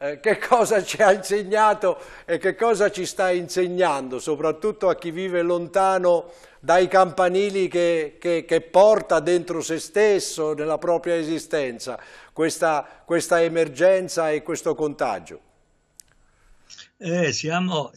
Eh, che cosa ci ha insegnato e che cosa ci sta insegnando, soprattutto a chi vive lontano dai campanili che, che, che porta dentro se stesso, nella propria esistenza, questa, questa emergenza e questo contagio. Eh, siamo,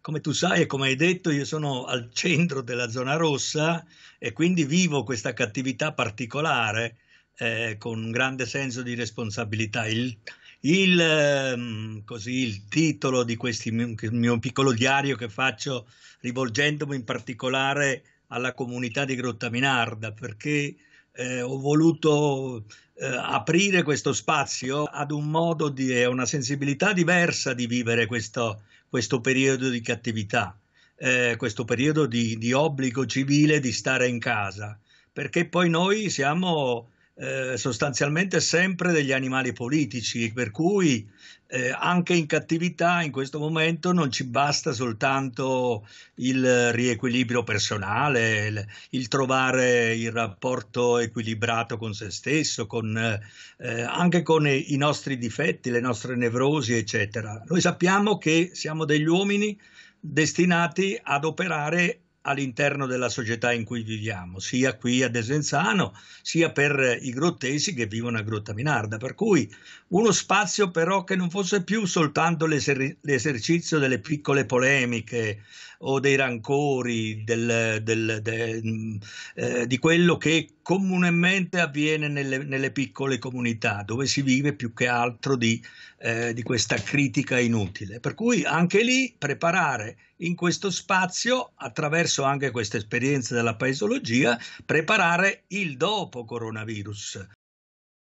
come tu sai e come hai detto, io sono al centro della zona rossa e quindi vivo questa cattività particolare eh, con un grande senso di responsabilità. Il, il, ehm, così, il titolo di questo mio piccolo diario che faccio rivolgendomi in particolare alla comunità di Grottaminarda perché eh, ho voluto eh, aprire questo spazio ad un modo di a una sensibilità diversa di vivere questo, questo periodo di cattività, eh, questo periodo di, di, obbligo civile di stare in casa, perché poi noi siamo eh, sostanzialmente sempre degli animali politici, per cui eh, anche in cattività in questo momento non ci basta soltanto il riequilibrio personale, il, il trovare il rapporto equilibrato con se stesso, con, eh, anche con i nostri difetti, le nostre nevrosi, eccetera. Noi sappiamo che siamo degli uomini destinati ad operare all'interno della società in cui viviamo, sia qui a Desenzano, sia per eh, i grottesi che vivono a Grotta Minarda. Per cui uno spazio però che non fosse più soltanto l'eser- l'esercizio delle piccole polemiche o dei rancori, del, del, de, mm, eh, di quello che comunemente avviene nelle, nelle, piccole comunità, dove si vive più che altro di, eh, di questa critica inutile. Per cui anche lì preparare in questo spazio, attraverso anche questa esperienza della paesologia, preparare il dopo coronavirus,